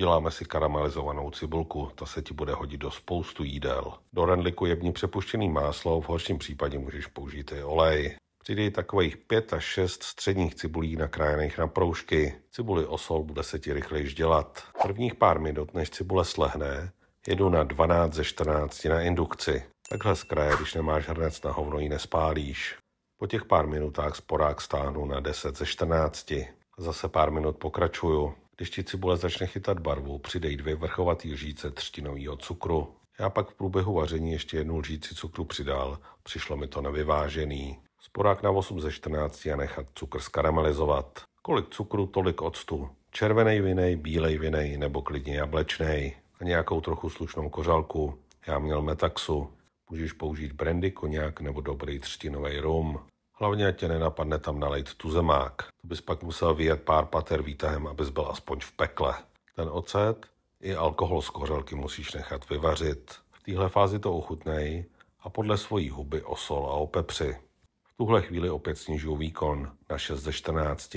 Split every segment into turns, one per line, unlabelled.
Uděláme si karamelizovanou cibulku, ta se ti bude hodit do spoustu jídel. Do rendliku jebni přepuštěný máslo, v horším případě můžeš použít i olej. Přidej takových 5 až 6 středních cibulí nakrájených na proužky. Cibuli osol bude se ti rychleji dělat. Prvních pár minut, než cibule slehne, jedu na 12 ze 14 na indukci. Takhle z kraje, když nemáš hrnec na hovno, ji nespálíš. Po těch pár minutách sporák stáhnu na 10 ze 14. Zase pár minut pokračuju. Když ti cibule začne chytat barvu, přidej dvě vrchovatý lžíce třtinového cukru. Já pak v průběhu vaření ještě jednu lžíci cukru přidal, přišlo mi to nevyvážený. Sporák na 8 ze 14 a nechat cukr skaramelizovat. Kolik cukru, tolik octu. Červený vinej, bílej vinej nebo klidně jablečnej. A nějakou trochu slušnou kořalku. Já měl metaxu. Můžeš použít brandy, koněk nebo dobrý třtinový rum. Hlavně tě nenapadne tam nalejt tuzemák. To bys pak musel vyjet pár pater výtahem, abys byl aspoň v pekle. Ten ocet i alkohol z kořelky musíš nechat vyvařit. V téhle fázi to ochutnej a podle svojí huby osol a opepři. V tuhle chvíli opět snižuju výkon na 6 ze 14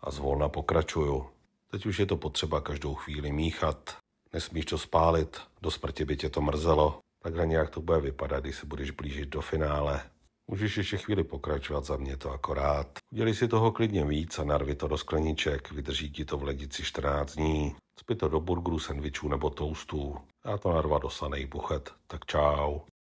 a zvolna pokračuju. Teď už je to potřeba každou chvíli míchat. Nesmíš to spálit, do smrti by tě to mrzelo. Takhle nějak to bude vypadat, když se budeš blížit do finále. Můžeš ještě chvíli pokračovat, za mě to akorát. Udělej si toho klidně víc a narvi to do skleniček, vydrží ti to v ledici 14 dní. Cpi to do burgerů, sendvičů nebo toastů. Já to narva sanej buchet, tak čau.